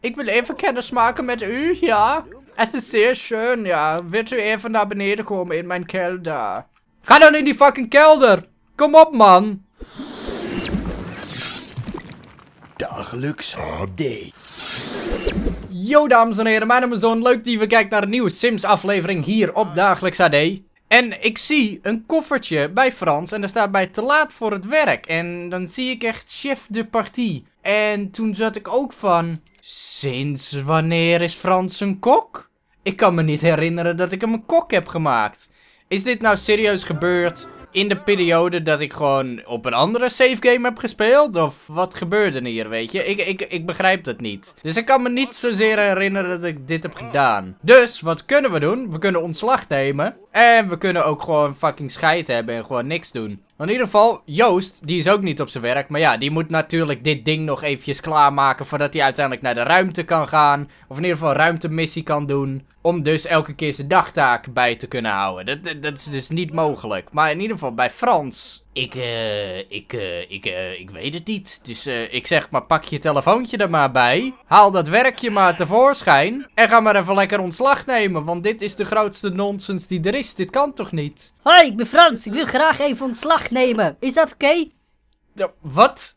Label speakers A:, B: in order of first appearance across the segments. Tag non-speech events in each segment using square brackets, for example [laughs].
A: Ik wil even Kennis maken met u, ja? Het is zeer schön, ja. Wilt u even naar beneden komen in mijn kelder? Ga dan in die fucking kelder! Kom op, man! Dagelijks HD. Yo, dames en heren, mijn naam is Zoon. Leuk dat je kijkt naar een nieuwe Sims-aflevering hier op Dagelijks HD. En ik zie een koffertje bij Frans en daar staat bij te laat voor het werk. En dan zie ik echt chef de partie. En toen zat ik ook van... Sinds wanneer is Frans een kok? Ik kan me niet herinneren dat ik hem een kok heb gemaakt. Is dit nou serieus gebeurd in de periode dat ik gewoon op een andere savegame heb gespeeld? Of wat gebeurde hier, weet je? Ik, ik, ik begrijp dat niet. Dus ik kan me niet zozeer herinneren dat ik dit heb gedaan. Dus, wat kunnen we doen? We kunnen ontslag nemen. En we kunnen ook gewoon fucking scheid hebben en gewoon niks doen. Maar in ieder geval, Joost, die is ook niet op zijn werk. Maar ja, die moet natuurlijk dit ding nog eventjes klaarmaken voordat hij uiteindelijk naar de ruimte kan gaan. Of in ieder geval ruimtemissie kan doen. Om dus elke keer zijn dagtaak bij te kunnen houden. dat, dat is dus niet mogelijk. Maar in ieder geval bij Frans ik, uh, ik, uh, ik, eh, ik weet het niet. Dus ik zeg maar, pak je telefoontje er maar bij. Haal dat werkje maar tevoorschijn. En ga maar even lekker ontslag nemen. Want dit is de grootste nonsens die er is. Dit kan toch niet? Hoi, ik ben Frans. Ik wil graag even ontslag nemen. Is dat oké? Ja, wat?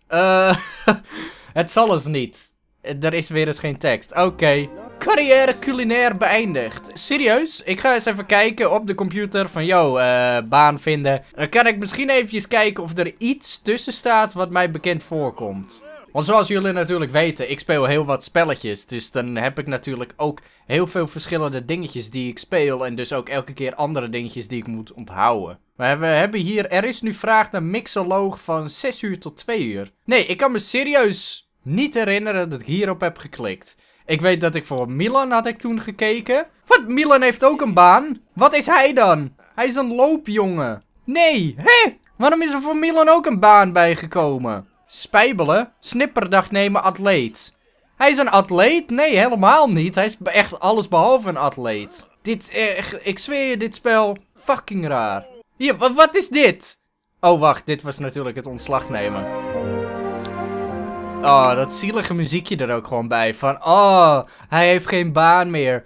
A: [laughs] het zal eens dus niet. Er is weer eens geen tekst. Oké carrière culinair beëindigd. Serieus? Ik ga eens even kijken op de computer van, jou. uh, eh, baan vinden. Dan eh, kan ik misschien eventjes kijken of er iets tussen staat wat mij bekend voorkomt. Want zoals jullie natuurlijk weten, ik speel heel wat spelletjes. Dus dan heb ik natuurlijk ook heel veel verschillende dingetjes die ik speel. En dus ook elke keer andere dingetjes die ik moet onthouden. Maar we hebben hier, er is nu vraag naar mixoloog van 6 uur tot 2 uur. Nee, ik kan me serieus niet herinneren dat ik hierop heb geklikt. Ik weet dat ik voor Milan had ik toen gekeken. Wat? Milan heeft ook een baan? Wat is hij dan? Hij is een loopjongen. Nee, hè? Waarom is er voor Milan ook een baan bijgekomen? Spijbelen? Snipperdag nemen atleet. Hij is een atleet? Nee, helemaal niet. Hij is echt alles behalve een atleet. Dit echt, ik zweer je, dit spel fucking raar. Hier, wat is dit? Oh wacht, dit was natuurlijk het ontslag nemen. Oh, dat zielige muziekje er ook gewoon bij. Van, oh, hij heeft geen baan meer.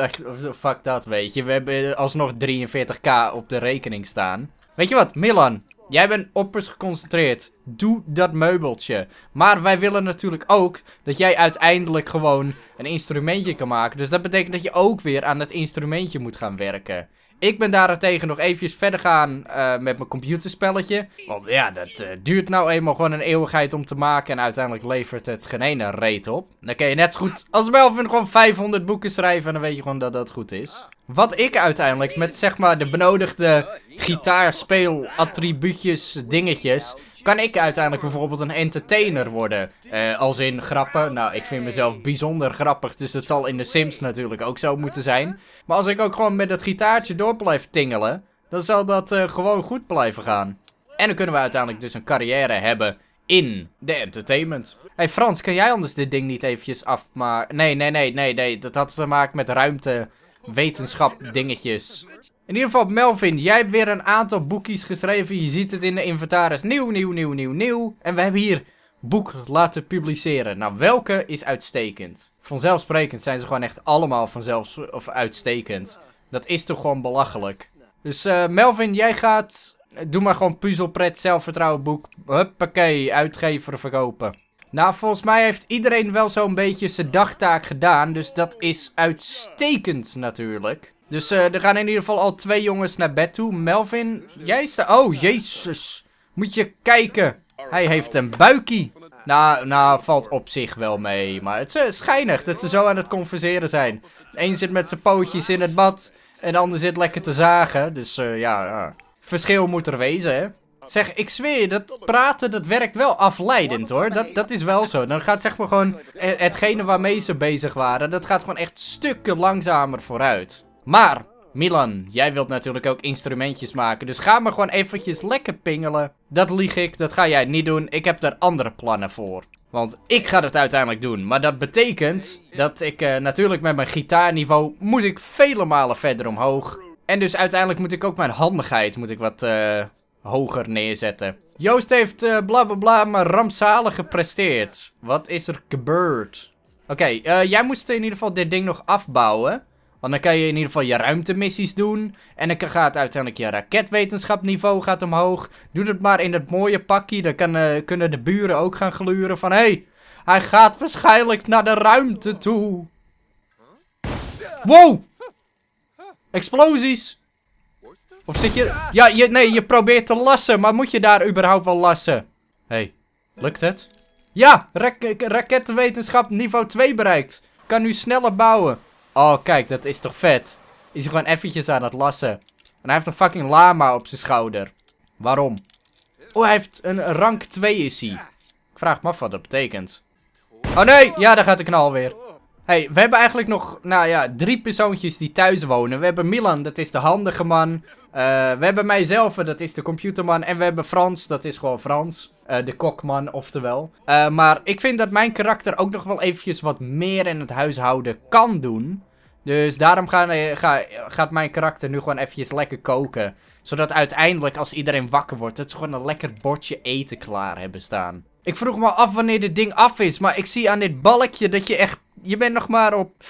A: Echt, fuck dat, weet je. We hebben alsnog 43k op de rekening staan. Weet je wat, Milan? Jij bent oppers geconcentreerd. Doe dat meubeltje. Maar wij willen natuurlijk ook dat jij uiteindelijk gewoon een instrumentje kan maken. Dus dat betekent dat je ook weer aan dat instrumentje moet gaan werken. Ik ben daarentegen nog eventjes verder gaan eh, met mijn computerspelletje. Want ja, dat eh, duurt nou eenmaal gewoon een eeuwigheid om te maken. En uiteindelijk levert het geen ene reet op. Dan kun je net zo goed als Melvin gewoon 500 boeken schrijven. En dan weet je gewoon dat dat goed is. Wat ik uiteindelijk met zeg maar de benodigde gitaarspeelattribuutjes, dingetjes kan ik uiteindelijk bijvoorbeeld een entertainer worden? Eh, als in grappen. Nou, ik vind mezelf bijzonder grappig. Dus dat zal in de Sims natuurlijk ook zo moeten zijn. Maar als ik ook gewoon met dat gitaartje door blijf tingelen. Dan zal dat eh, gewoon goed blijven gaan. En dan kunnen we uiteindelijk dus een carrière hebben in de entertainment. Hé hey Frans, kan jij anders dit ding niet eventjes afmaken? Nee, nee, nee, nee, nee. Dat had te maken met ruimte, wetenschap, dingetjes. In ieder geval, Melvin, jij hebt weer een aantal boekjes geschreven. Je ziet het in de inventaris. Nieuw, nieuw, nieuw, nieuw, nieuw. En we hebben hier boek laten publiceren. Nou, welke is uitstekend? Vanzelfsprekend zijn ze gewoon echt allemaal vanzelf of uitstekend. Dat is toch gewoon belachelijk. Dus eh, Melvin, jij gaat... Eh, doe maar gewoon puzzelpret, zelfvertrouwen boek. Huppakee, uitgever, verkopen. Nou, volgens mij heeft iedereen wel zo'n beetje zijn dagtaak gedaan. Dus dat is uitstekend natuurlijk. Dus eh, er gaan in ieder geval al twee jongens naar bed toe. Melvin, jij staat... Oh, jezus. Moet je kijken. Hij heeft een buikie. Nou, nou, valt op zich wel mee. Maar het is eh, schijnig dat ze zo aan het converseren zijn. Eén zit met zijn pootjes in het bad. En de ander zit lekker te zagen. Dus eh, ja, ja, verschil moet er wezen, hè. Zeg, ik zweer je, dat praten, dat werkt wel afleidend, hoor. Dat, dat is wel zo. Dan gaat zeg maar gewoon hetgene waarmee ze bezig waren, dat gaat gewoon echt stukken langzamer vooruit. Maar, Milan, jij wilt natuurlijk ook instrumentjes maken. Dus ga maar gewoon eventjes lekker pingelen. Dat lieg ik, dat ga jij niet doen. Ik heb daar andere plannen voor. Want ik ga het uiteindelijk doen. Maar dat betekent dat ik eh, natuurlijk met mijn gitaarniveau moet ik vele malen verder omhoog. En dus uiteindelijk moet ik ook mijn handigheid moet ik wat eh, hoger neerzetten. Joost heeft blablabla eh, uh, bla bla maar rampzalig gepresteerd. Wat is er gebeurd? Oké, jij moest in ieder geval dit ding nog afbouwen. Want dan kan je in ieder geval je ruimtemissies doen. En dan gaat uiteindelijk je raketwetenschapniveau gaat omhoog. Doe het maar in dat mooie pakje. Dan kan, eh, kunnen de buren ook gaan gluren van... Hé, hey, hij gaat waarschijnlijk naar de ruimte toe. Wow! Explosies! Of zit je... Ja, je, nee, je probeert te lassen. Maar moet je daar überhaupt wel lassen? Hé, hey, lukt het? Ja, rak raketwetenschap niveau 2 bereikt. Kan nu sneller bouwen. Oh, kijk, dat is toch vet. Is hij gewoon eventjes aan het lassen. En hij heeft een fucking lama op zijn schouder. Waarom? Oh, hij heeft een rank 2 is hij. Ik vraag me af wat dat betekent. Oh nee, ja, daar gaat de knal weer. hey, we hebben eigenlijk nog, nou ja, drie persoontjes die thuis wonen. We hebben Milan, dat is de handige man. Eh, we hebben mijzelf, dat is de computerman. En we hebben Frans, dat is gewoon Frans. Eh, de kokman, oftewel. Eh, maar ik vind dat mijn karakter ook nog wel eventjes wat meer in het huishouden kan doen. Dus daarom ga eh, ga, gaat mijn karakter nu gewoon eventjes lekker koken. Zodat uiteindelijk, als iedereen wakker wordt, dat ze gewoon een lekker bordje eten klaar hebben staan. Ik vroeg me af wanneer dit ding af is, maar ik zie aan dit balkje dat je echt... Je bent nog maar op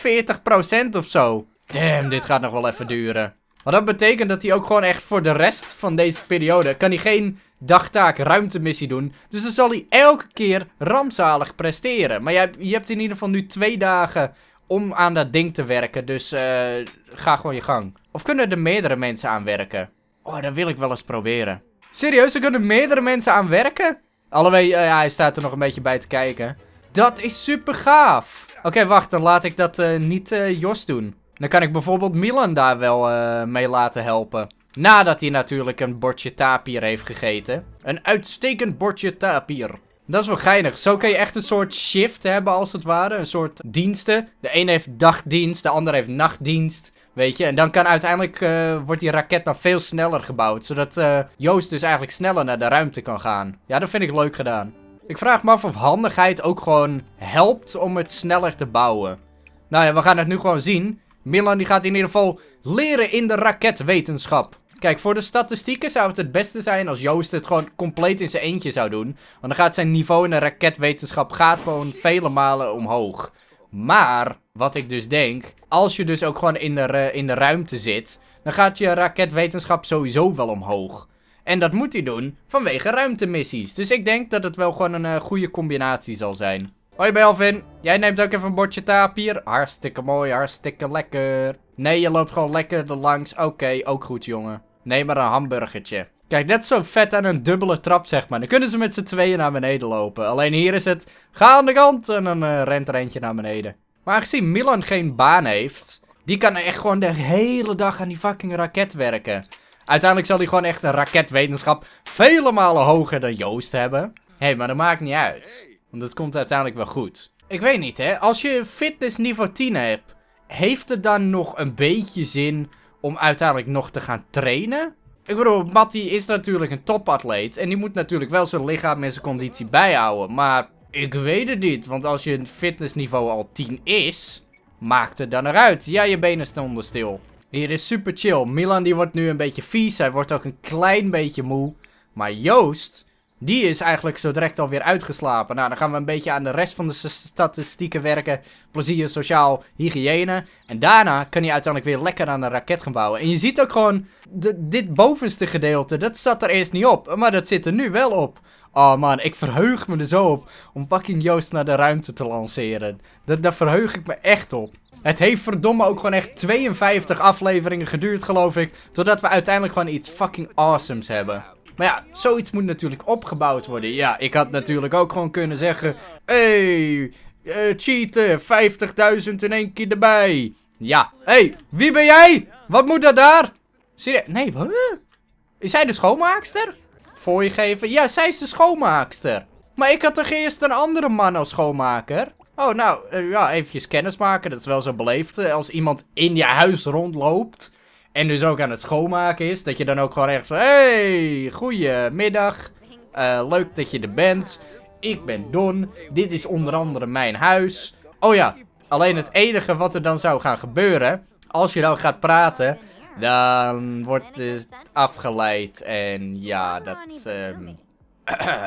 A: 40% of zo. Damn, dit gaat nog wel even duren. Wat dat betekent dat hij ook gewoon echt voor de rest van deze periode... Kan hij geen dagtaak ruimtemissie doen. Dus dan zal hij elke keer rampzalig presteren. Maar jij, je hebt in ieder geval nu twee dagen om aan dat ding te werken. Dus eh, ga gewoon je gang. Of kunnen er meerdere mensen aan werken? Oh, dat wil ik wel eens proberen. Serieus, er kunnen meerdere mensen aan werken? Alhoewel, eh, ja, hij staat er nog een beetje bij te kijken. Dat is super gaaf. Oké, wacht, dan laat ik dat eh, niet Jos doen. Dan kan ik bijvoorbeeld Milan daar wel mee laten helpen. Nadat hij natuurlijk een bordje tapir heeft gegeten. Een uitstekend bordje tapir. Dat is wel geinig. Zo kun je echt een soort shift hebben als het ware. Een soort diensten. De ene heeft dagdienst, de ander heeft nachtdienst. Weet je, en dan kan uiteindelijk, eh, wordt die raket dan veel sneller gebouwd. Zodat eh, Joost dus eigenlijk sneller naar de ruimte kan gaan. Ja, dat vind ik leuk gedaan. Ik vraag me af of handigheid ook gewoon helpt om het sneller te bouwen. Nou ja, we gaan het nu gewoon zien. Milan die gaat in ieder geval leren in de raketwetenschap. Kijk, voor de statistieken zou het het beste zijn als Joost het gewoon compleet in zijn eentje zou doen. Want dan gaat zijn niveau in de raketwetenschap gaat gewoon vele malen omhoog. Maar, wat ik dus denk, als je dus ook gewoon in de, in de ruimte zit, dan gaat je raketwetenschap sowieso wel omhoog. En dat moet hij doen vanwege ruimtemissies. Dus ik denk dat het wel gewoon een eh, goede combinatie zal zijn. Hoi Belvin, jij neemt ook even een bordje tapier. Hartstikke mooi, hartstikke lekker. Nee, je loopt gewoon lekker erlangs. Oké, ook goed jongen. Neem maar een hamburgertje. Kijk, net zo vet aan een dubbele trap, zeg maar. Dan kunnen ze met z'n tweeën naar beneden lopen. Alleen hier is het, ga aan de kant en dan uh, rent er eentje naar beneden. Maar aangezien Milan geen baan heeft, die kan echt gewoon de hele dag aan die fucking raket werken. Uiteindelijk zal hij gewoon echt een raketwetenschap vele malen hoger dan Joost hebben. Hé, hey, maar dat maakt niet uit. Want het komt uiteindelijk wel goed. Ik weet niet, hè. Als je fitness niveau 10 hebt, heeft het dan nog een beetje zin om uiteindelijk nog te gaan trainen? Ik bedoel, Matty is natuurlijk een topatleet. En die moet natuurlijk wel zijn lichaam en zijn conditie bijhouden. Maar ik weet het niet. Want als je fitnessniveau al 10 is, maakt het dan eruit. Ja, je benen stonden stil. Hier is super chill. Milan die wordt nu een beetje vies. Hij wordt ook een klein beetje moe. Maar Joost, die is eigenlijk zo direct alweer uitgeslapen. Nou, dan gaan we een beetje aan de rest van de statistieken werken. Plezier, sociaal, hygiëne. En daarna kan je uiteindelijk weer lekker aan een raket gaan bouwen. En je ziet ook gewoon, dit bovenste gedeelte, dat zat er eerst niet op. Maar dat zit er nu wel op. Oh man, ik verheug me er zo op om fucking Joost naar de ruimte te lanceren. Dat, daar verheug ik me echt op. Het heeft verdomme ook gewoon echt 52 afleveringen geduurd geloof ik. Totdat we uiteindelijk gewoon iets fucking awesomes hebben. Maar ja, zoiets moet natuurlijk opgebouwd worden. Ja, ik had natuurlijk ook gewoon kunnen zeggen... Hey, eh, cheaten, 50.000 in één keer erbij. Ja, hey, wie ben jij? Wat moet dat daar? je? nee, wat? Is zij de schoonmaakster? Voor je geven? Ja, zij is de schoonmaakster. Maar ik had toch eerst een andere man als schoonmaker? Oh, nou, eh, ja, eventjes kennismaken. Dat is wel zo beleefd. Eh, als iemand in je huis rondloopt en dus ook aan het schoonmaken is. Dat je dan ook gewoon echt van... Hey, goedemiddag. Uh, eh, leuk dat je er bent. Ik ben Don. Dit is onder andere mijn huis. Oh ja, alleen het enige wat er dan zou gaan gebeuren... Als je dan gaat praten... Dan wordt het afgeleid. En ja, dat... Ehm, [clears throat]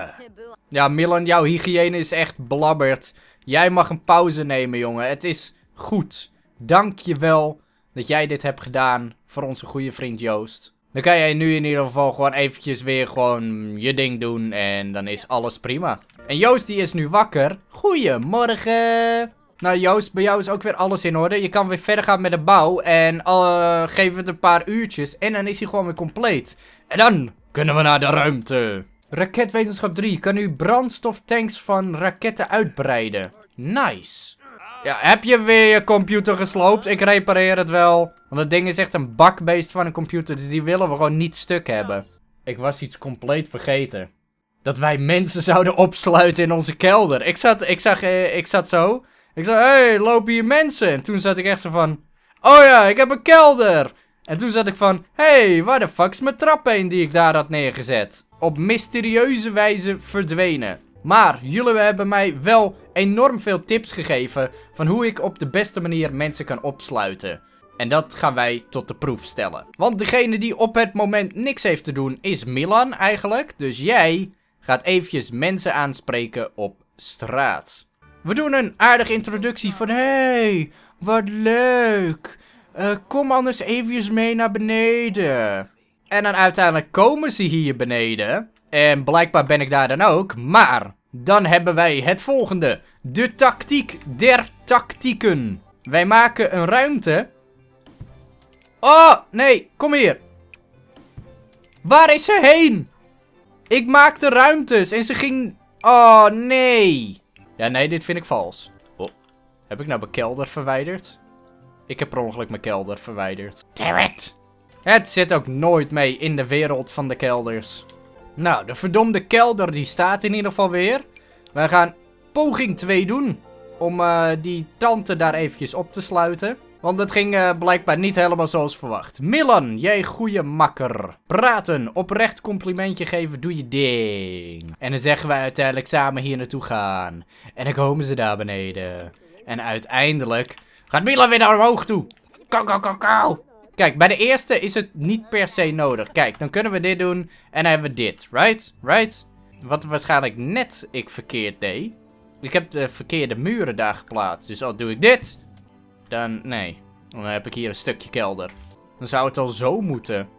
A: ja, Milan, jouw hygiëne is echt blabberd. Jij mag een pauze nemen, jongen. Het is goed. Dank je wel dat jij dit hebt gedaan voor onze goede vriend Joost. Dan kan jij nu in ieder geval gewoon eventjes weer gewoon je ding doen en dan is alles prima. En Joost die is nu wakker. Goedemorgen! Nou Joost, bij jou is ook weer alles in orde. Je kan weer verder gaan met de bouw en geven eh, geef het een paar uurtjes en dan is hij gewoon weer compleet. En dan kunnen we naar de ruimte. Raketwetenschap 3 kan nu brandstoftanks van raketten uitbreiden. Nice. Ja, heb je weer je computer gesloopt? Ik repareer het wel. Want dat ding is echt een bakbeest van een computer. Dus die willen we gewoon niet stuk hebben. Ik was iets compleet vergeten. Dat wij mensen zouden opsluiten in onze kelder. Ik zat, ik zag, eh, ik zat zo. Ik zei, hé, hey, lopen hier mensen? En toen zat ik echt zo van, oh ja, ik heb een kelder. En toen zat ik van, hé, hey, waar de fuck is mijn trap heen die ik daar had neergezet? Op mysterieuze wijze verdwenen. Maar jullie hebben mij wel enorm veel tips gegeven van hoe ik op de beste manier mensen kan opsluiten. En dat gaan wij tot de proef stellen. Want degene die op het moment niks heeft te doen is Milan eigenlijk. Dus jij gaat eventjes mensen aanspreken op straat. We doen een aardige introductie van... Hey, wat leuk. Eh, kom anders eventjes mee naar beneden. En dan uiteindelijk komen ze hier beneden. En blijkbaar ben ik daar dan ook. Maar dan hebben wij het volgende. De tactiek der tactieken. Wij maken een ruimte. Oh, nee. Kom hier. Waar is ze heen? Ik maakte ruimtes en ze ging... Oh, nee. Ja, nee, dit vind ik vals. Oh, heb ik nou mijn kelder verwijderd? Ik heb per ongeluk mijn kelder verwijderd. Damn it. Het zit ook nooit mee in de wereld van de kelders. Nou, de verdomde kelder die staat in ieder geval weer. Wij gaan poging 2 doen. Om eh, die tante daar eventjes op te sluiten. Want dat ging eh, blijkbaar niet helemaal zoals verwacht. Milan, jij goede makker. Praten, oprecht complimentje geven, doe je ding. En dan zeggen wij uiteindelijk samen hier naartoe gaan. En dan komen ze daar beneden. En uiteindelijk gaat Milan weer naar omhoog toe. Kou, kou, kou, kou. Kijk, bij de eerste is het niet per se nodig. Kijk, dan kunnen we dit doen en dan hebben we dit. Right? Right? Wat waarschijnlijk net ik verkeerd deed. Ik heb de verkeerde muren daar geplaatst. Dus al doe ik dit, dan nee. Dan heb ik hier een stukje kelder. Dan zou het al zo moeten.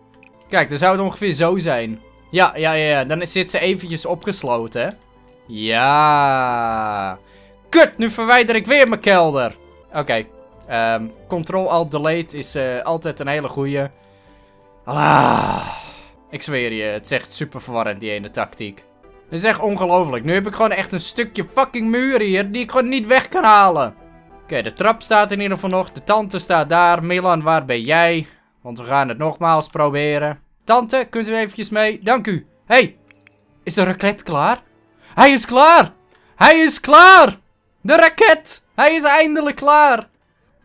A: Kijk, dan zou het ongeveer zo zijn. Ja, ja, ja. Dan zit ze eventjes opgesloten, Ja. Kut, nu verwijder ik weer mijn kelder. Oké, Um, ehm, Control-Alt-Delete is eh, altijd een hele goeie. Ah, ik zweer je, het is echt super verwarrend die ene tactiek. Het is echt ongelooflijk. Nu heb ik gewoon echt een stukje fucking muur hier die ik gewoon niet weg kan halen. Oké, de trap staat in ieder geval nog. De tante staat daar. Milan, waar ben jij? Want we gaan het nogmaals proberen. Tante, kunt u eventjes mee? Dank u. hey, is de raket klaar? Hij is klaar! Hij is klaar! De raket! Hij is eindelijk klaar!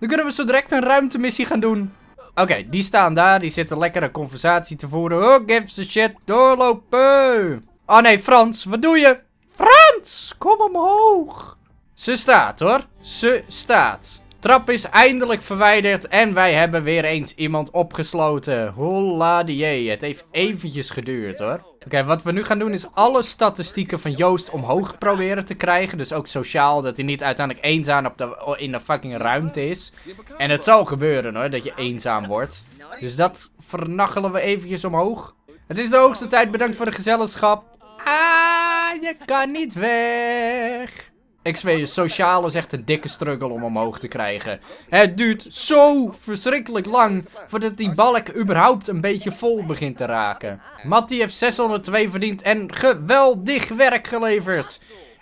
A: Dan kunnen we zo direct een ruimtemissie gaan doen. Oké, die staan daar. Die zitten lekkere conversatie te voeren. Oh, give the shit. Doorlopen. Oh nee, Frans. Wat doe je? Frans, kom omhoog. Ze staat hoor. Ze staat. Trap is eindelijk verwijderd en wij hebben weer eens iemand opgesloten. Holla die het heeft eventjes geduurd hoor. Oké, wat we nu gaan doen is alle statistieken van Joost omhoog proberen te krijgen. Dus ook sociaal, dat hij niet uiteindelijk eenzaam op de, in de fucking ruimte is. En het zal gebeuren hoor, dat je eenzaam wordt. Dus dat vernachelen we eventjes omhoog. Het is de hoogste tijd, bedankt voor de gezelschap. Ah, je kan niet weg x je sociale is echt een dikke struggle om omhoog te krijgen. Het duurt zo verschrikkelijk lang voordat die balk überhaupt een beetje vol begint te raken. Matti heeft 602 verdiend en geweldig werk geleverd.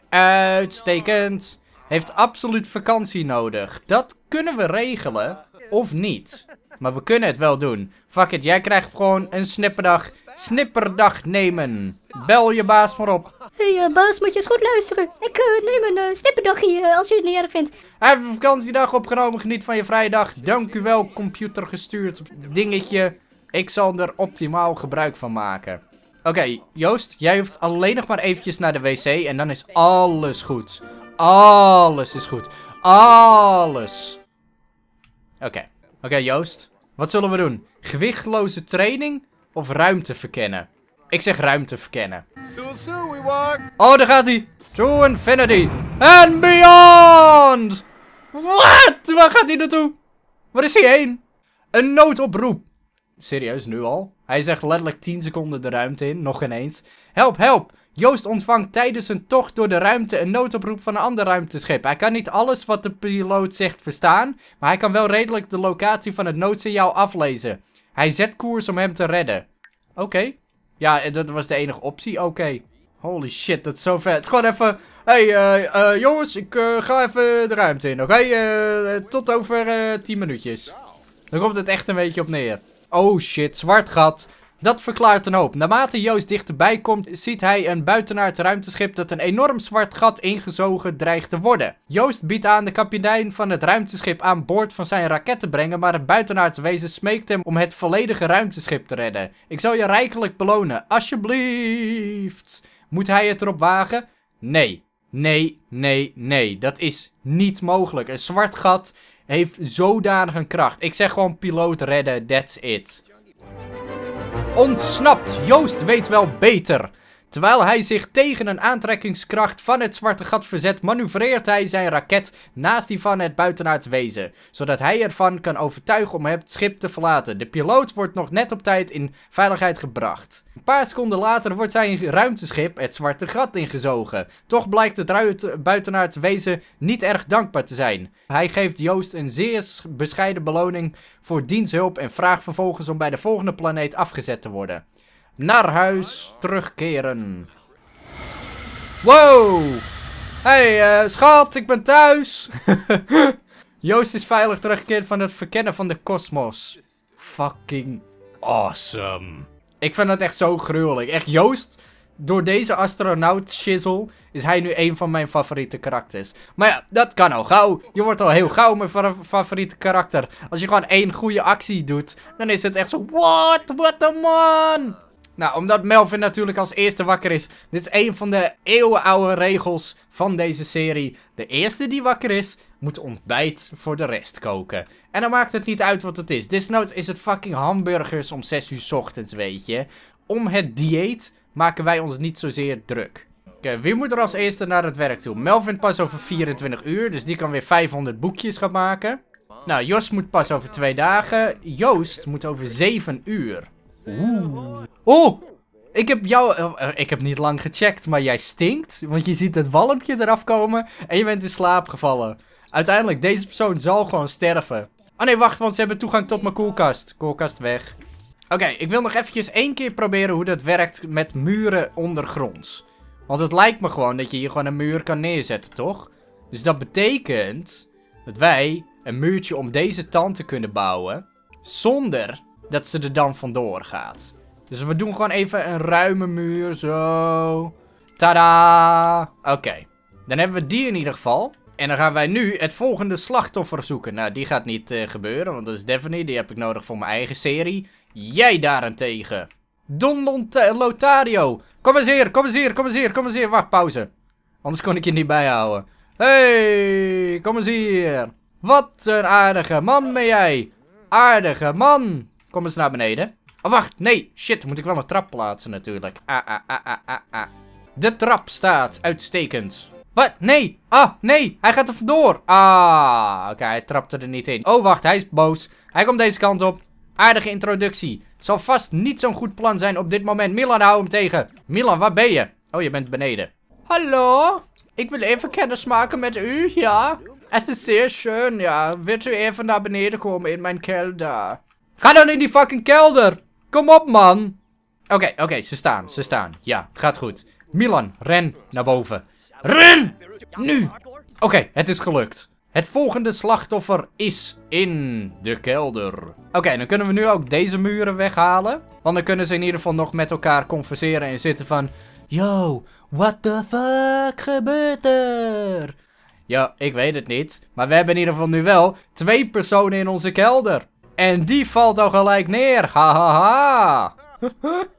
A: Uitstekend. Heeft absoluut vakantie nodig. Dat kunnen we regelen of niet. Maar we kunnen het wel doen. Fuck it, jij krijgt gewoon een snipperdag. Snipperdag nemen. Bel je baas maar op. Hé hey, eh, baas, moet je eens goed luisteren. Ik eh, neem een uh, snipperdagje als je het niet erg vindt. Heb vakantiedag opgenomen. Geniet van je vrijdag. Dank u wel, computergestuurd dingetje. Ik zal er optimaal gebruik van maken. Oké, Joost, jij hoeft alleen nog maar eventjes naar de wc en dan is alles goed. Alles is goed. Alles. Oké. Oké, Joost. Wat zullen we doen? Gewichtloze training of ruimte verkennen? Ik zeg ruimte verkennen. Oh, daar gaat hij. To infinity and beyond! Wat? Waar gaat hij naartoe? Waar is hij heen? Een noodoproep. Serieus, nu al? Hij zegt letterlijk 10 seconden de ruimte in. Nog ineens. Help, help. Joost ontvangt tijdens een tocht door de ruimte een noodoproep van een ander ruimteschip. Hij kan niet alles wat de piloot zegt verstaan, maar hij kan wel redelijk de locatie van het noodsignaal aflezen. Hij zet koers om hem te redden. Oké. Ja, eh, dat was de enige optie. Oké. Holy shit, dat is zo vet. Gewoon even... hey, eh, eh, jongens, ik ga even de ruimte in, oké? tot over 10 minuutjes. Dan komt het echt een beetje op neer. Oh shit, zwart gat. Dat verklaart een hoop. Naarmate Joost dichterbij komt, ziet hij een buitenaard ruimteschip dat een enorm zwart gat ingezogen dreigt te worden. Joost biedt aan de kapitein van het ruimteschip aan boord van zijn raket te brengen, maar het buitenaards wezen smeekt hem om het volledige ruimteschip te redden. Ik zal je rijkelijk belonen, alsjeblieft. Moet hij het erop wagen? Nee. Nee, nee, nee. Dat is niet mogelijk. Een zwart gat heeft zodanig een kracht. Ik zeg gewoon piloot redden, that's it ontsnapt. Joost weet wel beter. Terwijl hij zich tegen een aantrekkingskracht van het zwarte gat verzet, manoeuvreert hij zijn raket naast die van het buitenaards wezen, zodat hij ervan kan overtuigen om het schip te verlaten. De piloot wordt nog net op tijd in veiligheid gebracht. Een paar seconden later wordt zijn ruimteschip het zwarte gat ingezogen. Toch blijkt het buitenaards wezen niet erg dankbaar te zijn. Hij geeft Joost een zeer bescheiden beloning voor diensthulp en vraagt vervolgens om bij de volgende planeet afgezet te worden. Naar huis terugkeren. Wow! hey, eh, schat, ik ben thuis! [laughs] Joost is veilig teruggekeerd van het verkennen van de kosmos. Fucking awesome. Ik vind het echt zo gruwelijk. Echt, Joost, door deze astronaut shizzle is hij nu een van mijn favoriete karakters. Maar ja, dat kan al gauw. Je wordt al heel gauw mijn favoriete karakter. Als je gewoon één goede actie doet, dan is het echt zo... What? What the man? Nou, omdat Melvin natuurlijk als eerste wakker is. Dit is een van de eeuwenoude regels van deze serie. De eerste die wakker is, moet ontbijt voor de rest koken. En dan maakt het niet uit wat het is. Desnoods is het fucking hamburgers om 6 uur ochtends, weet je. Om het dieet maken wij ons niet zozeer druk. Oké, wie moet er als eerste naar het werk toe? Melvin pas over 24 uur, dus die kan weer 500 boekjes gaan maken. Nou, Jos moet pas over twee dagen. Joost moet over 7 uur. Oeh. Oh! Ik heb jou... Eh, ik heb niet lang gecheckt, maar jij stinkt. Want je ziet het walmpje eraf komen en je bent in slaap gevallen. Uiteindelijk, deze persoon zal gewoon sterven. Oh nee, wacht, want ze hebben toegang tot mijn koelkast. Koelkast weg. Oké, ik wil nog eventjes één keer proberen hoe dat werkt met muren ondergronds. Want het lijkt me gewoon dat je hier gewoon een muur kan neerzetten, toch? Dus dat betekent dat wij een muurtje om deze tand te kunnen bouwen. Zonder dat ze er dan vandoor gaat. Dus we doen gewoon even een ruime muur, zo. Tada! Oké, dan hebben we die in ieder geval. En dan gaan wij nu het volgende slachtoffer zoeken. Nou, die gaat niet eh, gebeuren, want dat is Daphne. Die heb ik nodig voor mijn eigen serie. Jij daarentegen. Don Lont eh, Lotario. Kom eens hier, kom eens hier, kom eens hier, kom eens hier. Wacht, pauze. Anders kon ik je niet bijhouden. hey, kom eens hier. Wat een aardige man ben jij. Aardige man. Kom eens naar beneden. Oh, wacht. Nee. Shit, moet ik wel mijn trap plaatsen natuurlijk. Ah, ah, ah, ah, ah, ah. De trap staat. Uitstekend. Wat? Nee. Ah, nee. Hij gaat er vandoor. Ah, oké. hij trapte er niet in. Oh, wacht. Hij is boos. Hij komt deze kant op. Aardige introductie. zal vast niet zo'n goed plan zijn op dit moment. Milan, hou hem tegen. Milan, waar ben je? Oh, je bent beneden. Hallo? Ik wil even kennis maken met u, ja? Het is zeer schön, ja. Wilt u even naar beneden komen in mijn kelder? Ga dan in die fucking kelder. Kom op, man. Oké, oké, ze staan, ze staan. Ja, gaat goed. Milan, ren naar boven. Ren! Nu! Oké, het is gelukt. Het volgende slachtoffer is in de kelder. Oké, dan kunnen we nu ook deze muren weghalen. Want dan kunnen ze in ieder geval nog met elkaar converseren en zitten van... Yo, what the fuck gebeurt er? Ja, ik weet het niet. Maar we hebben in ieder geval nu wel twee personen in onze kelder. En die valt al gelijk neer. ha! [laughs]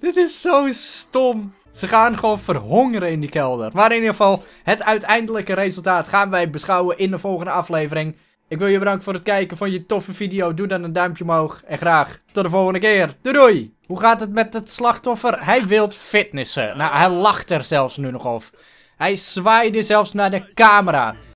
A: Dit is zo stom. Ze gaan gewoon verhongeren in die kelder. Maar in ieder geval, het uiteindelijke resultaat gaan wij beschouwen in de volgende aflevering. Ik wil je bedanken voor het kijken van je toffe video. Doe dan een duimpje omhoog. En graag tot de volgende keer. Doei Hoe gaat het met het slachtoffer? Hij wil fitnessen. Nou, hij lacht er zelfs nu nog over. Hij zwaaide zelfs naar de camera.